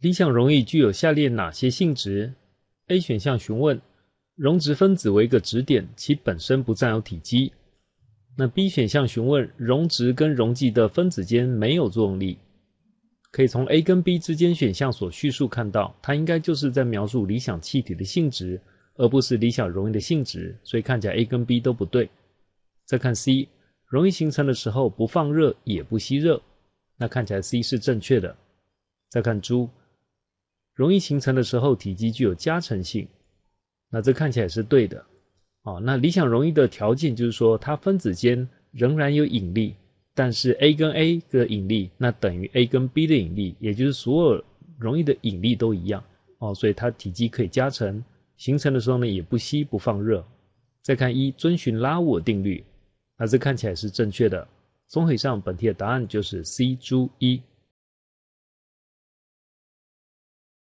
理想容易具有下列哪些性质？A 选项询问溶质分子为一个质点，其本身不占有体积。那 B 选项询问溶质跟溶剂的分子间没有作用力。可以从 A 跟 B 之间选项所叙述看到，它应该就是在描述理想气体的性质，而不是理想溶液的性质，所以看起来 A 跟 B 都不对。再看 C，溶液形成的时候不放热也不吸热，那看起来 C 是正确的。再看猪。容易形成的时候，体积具有加成性，那这看起来是对的啊。那理想容易的条件就是说，它分子间仍然有引力，但是 A 跟 A 的引力那等于 A 跟 B 的引力，也就是所有容易的引力都一样哦，所以它体积可以加成形成的时候呢，也不吸不放热。再看一遵循拉乌尔定律，那这看起来是正确的。综上，本题的答案就是 C，注一。